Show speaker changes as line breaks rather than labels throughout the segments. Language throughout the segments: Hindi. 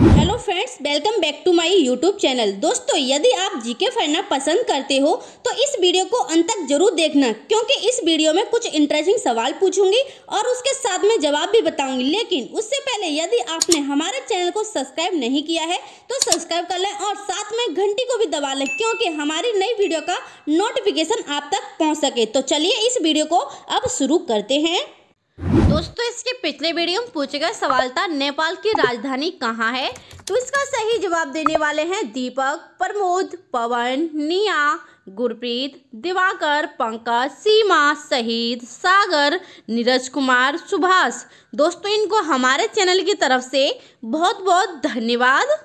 hello friends welcome back to my YouTube channel दोस्तों यदि आप जीके पढ़ना पसंद करते हो तो इस वीडियो को अंत तक जरूर देखना क्योंकि इस वीडियो में कुछ इंटरेस्टिंग सवाल पूछूंगी और उसके साथ में जवाब भी बताऊंगी लेकिन उससे पहले यदि आपने हमारे चैनल को सब्सक्राइब नहीं किया है तो सब्सक्राइब कर लें और साथ में घंटी को भी दबा लें क्योंकि हमारी नई वीडियो का नोटिफिकेशन आप तक पहुँच सके तो चलिए इस वीडियो को अब शुरू करते हैं दोस्तों इसके पिछले वीडियो में पूछे गए सवाल था नेपाल की राजधानी कहाँ है तो इसका सही जवाब देने वाले हैं दीपक प्रमोद पवन निया गुरप्रीत दिवाकर पंकज सीमा शहीद सागर नीरज कुमार सुभाष दोस्तों इनको हमारे चैनल की तरफ से बहुत बहुत धन्यवाद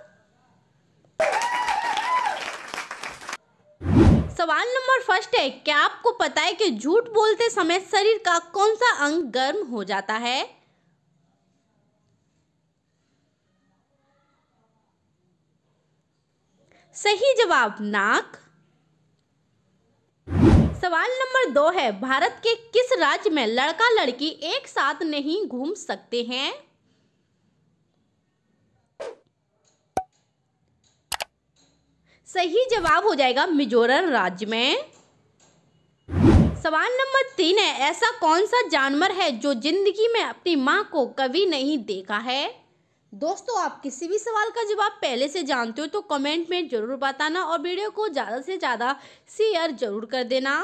सवाल नंबर फर्स्ट है क्या आपको पता है कि झूठ बोलते समय शरीर का कौन सा अंग गर्म हो जाता है सही जवाब नाक सवाल नंबर दो है भारत के किस राज्य में लड़का लड़की एक साथ नहीं घूम सकते हैं सही जवाब हो जाएगा मिजोरम राज्य में सवाल नंबर तीन है ऐसा कौन सा जानवर है जो जिंदगी में अपनी माँ को कभी नहीं देखा है दोस्तों आप किसी भी सवाल का जवाब पहले से जानते हो तो कमेंट में ज़रूर बताना और वीडियो को ज़्यादा से ज़्यादा शेयर ज़रूर कर देना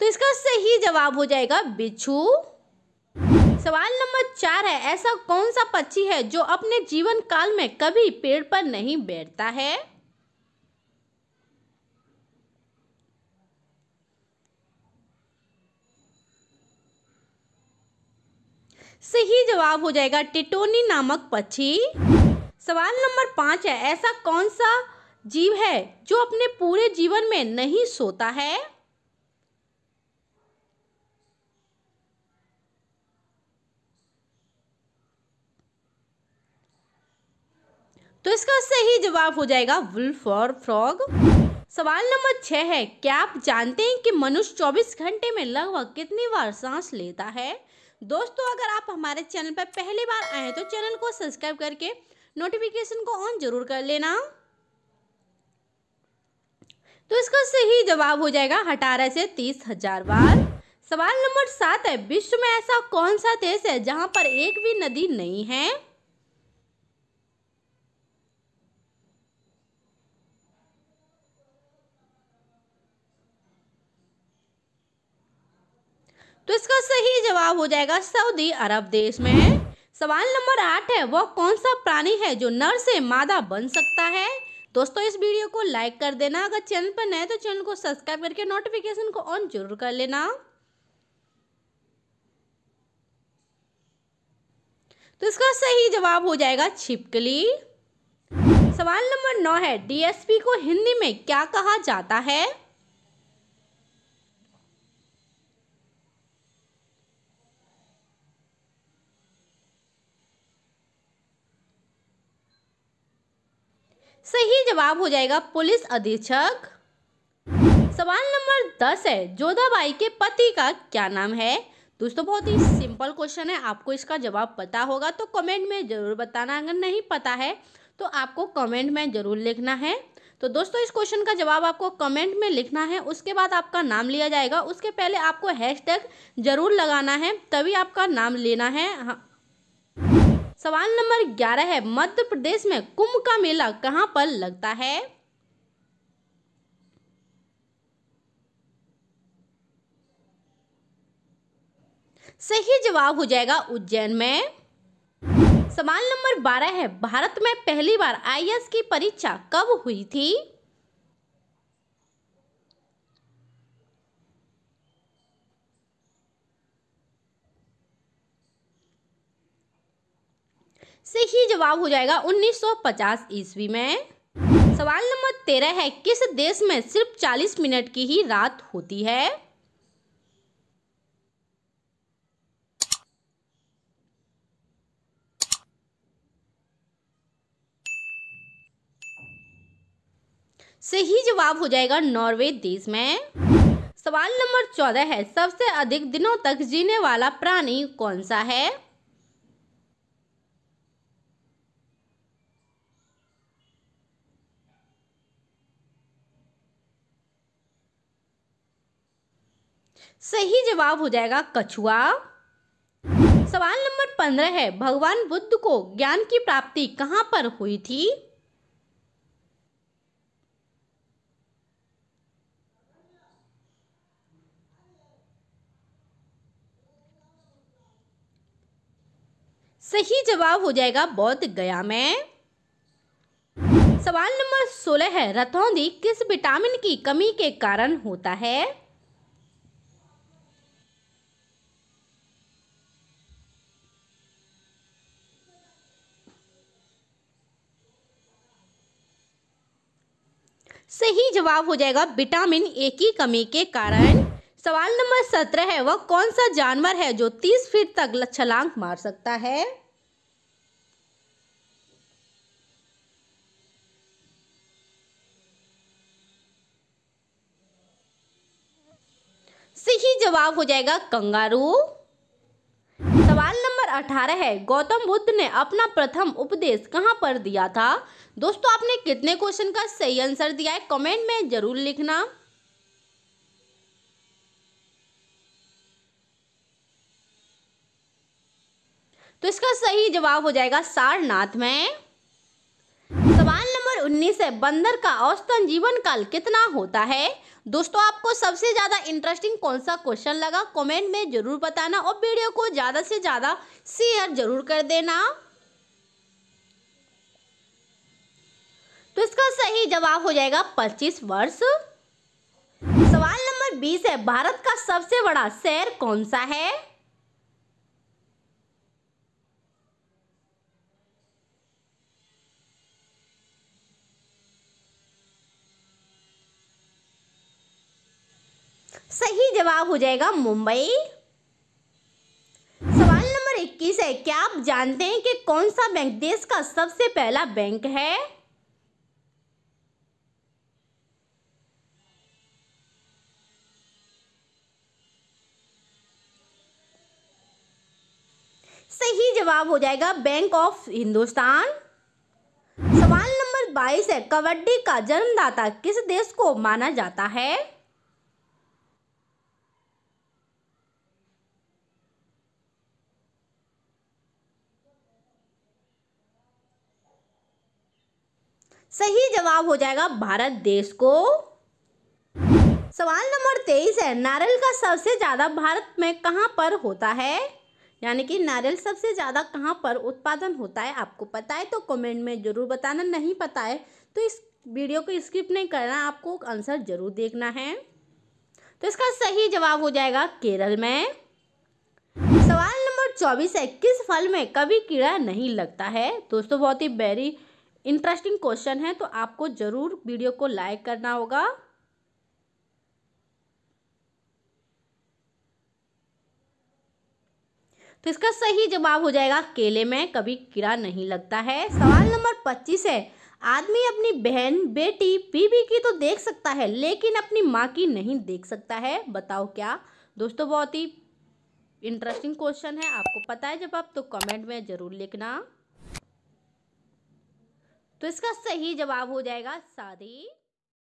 तो इसका सही जवाब हो जाएगा बिच्छू सवाल नंबर चार है ऐसा कौन सा पक्षी है जो अपने जीवन काल में कभी पेड़ पर नहीं बैठता है सही जवाब हो जाएगा टिटोनी नामक पक्षी सवाल नंबर पाँच है ऐसा कौन सा जीव है जो अपने पूरे जीवन में नहीं सोता है तो इसका सही जवाब हो जाएगा वुल्फ और फ्रॉग सवाल नंबर छह है क्या आप जानते हैं कि मनुष्य 24 घंटे में लगभग कितनी बार सांस लेता है दोस्तों अगर आप हमारे चैनल पर पहली बार आए हैं तो चैनल को सब्सक्राइब करके नोटिफिकेशन को ऑन जरूर कर लेना तो इसका सही जवाब हो जाएगा अठारह से तीस हजार बार सवाल नंबर सात है विश्व में ऐसा कौन सा देश है जहां पर एक भी नदी नहीं है तो इसका सही जवाब हो जाएगा सऊदी अरब देश में सवाल नंबर आठ है वह कौन सा प्राणी है जो नर से मादा बन सकता है दोस्तों इस वीडियो को लाइक कर देना अगर चैनल पर नए तो चैनल को सब्सक्राइब करके नोटिफिकेशन को ऑन जरूर कर लेना तो इसका सही जवाब हो जाएगा छिपकली सवाल नंबर नौ है डीएसपी को हिंदी में क्या कहा जाता है सही जवाब हो जाएगा पुलिस अधीक्षक सवाल नंबर दस है जोधाबाई के पति का क्या नाम है दोस्तों बहुत ही सिंपल क्वेश्चन है आपको इसका जवाब पता होगा तो कमेंट में ज़रूर बताना अगर नहीं पता है तो आपको कमेंट में ज़रूर लिखना है तो दोस्तों इस क्वेश्चन का जवाब आपको कमेंट में लिखना है उसके बाद आपका नाम लिया जाएगा उसके पहले आपको हैशटैग ज़रूर लगाना है तभी आपका नाम लेना है हाँ, सवाल नंबर ग्यारह है मध्य प्रदेश में कुंभ का मेला कहां पर लगता है सही जवाब हो जाएगा उज्जैन में सवाल नंबर बारह है भारत में पहली बार आई की परीक्षा कब हुई थी सही जवाब हो जाएगा 1950 ईस्वी में सवाल नंबर तेरह है किस देश में सिर्फ 40 मिनट की ही रात होती है सही जवाब हो जाएगा नॉर्वे देश में सवाल नंबर चौदह है सबसे अधिक दिनों तक जीने वाला प्राणी कौन सा है सही जवाब हो जाएगा कछुआ सवाल नंबर पंद्रह है भगवान बुद्ध को ज्ञान की प्राप्ति कहां पर हुई थी सही जवाब हो जाएगा बौद्ध गया में सवाल नंबर सोलह है रतौंधी किस विटामिन की कमी के कारण होता है सही जवाब हो जाएगा विटामिन ए की कमी के कारण सवाल नंबर सत्रह है वह कौन सा जानवर है जो तीस फीट तक छलांग मार सकता है सही जवाब हो जाएगा कंगारू 2018 है गौतम बुद्ध ने अपना प्रथम उपदेश कहाँ पर दिया था दोस्तों आपने कितने क्वेश्चन का सही आंसर दिया है कमेंट में जरूर लिखना तो इसका सही जवाब हो जाएगा सारनाथ में सवाल 2019 से बंदर का औसतन जीवन काल कितना होता है दोस्तों आपको सबसे ज़्यादा इंटरेस्टिंग कौन सा क्वेश्चन लगा कमेंट में ज़रूर बताना और वीडियो को ज़्यादा से ज़्यादा शेयर ज़रूर कर देना तो इसका सही जवाब हो जाएगा 25 वर्ष सवाल नंबर 20 है भारत का सबसे बड़ा शहर कौन सा है सही जवाब हो जाएगा मुंबई सवाल नंबर 21 है क्या आप जानते हैं कि कौन सा बैंक देश का सबसे पहला बैंक है सही जवाब हो जाएगा बैंक ऑफ हिंदुस्तान सवाल नंबर 22 है कबड्डी का जन्मदाता किस देश को माना जाता है सही जवाब हो जाएगा भारत देश को सवाल नंबर तेईस है नारियल का सबसे ज़्यादा भारत में कहाँ पर होता है यानी कि नारियल सबसे ज़्यादा कहाँ पर उत्पादन होता है आपको पता है तो कमेंट में ज़रूर बताना नहीं पता है तो इस वीडियो को स्किप नहीं करना आपको आंसर ज़रूर देखना है तो इसका सही जवाब हो जाएगा केरल में सवाल नंबर चौबीस है किस फल में कभी कीड़ा नहीं लगता है दोस्तों बहुत ही बेरी इंटरेस्टिंग क्वेश्चन है तो आपको ज़रूर वीडियो को लाइक करना होगा तो इसका सही जवाब हो जाएगा केले में कभी कीड़ा नहीं लगता है सवाल नंबर पच्चीस है आदमी अपनी बहन बेटी बीबी की तो देख सकता है लेकिन अपनी माँ की नहीं देख सकता है बताओ क्या दोस्तों बहुत ही इंटरेस्टिंग क्वेश्चन है आपको पता है जब आप तो कमेंट में ज़रूर लिखना तो इसका सही जवाब हो जाएगा शादी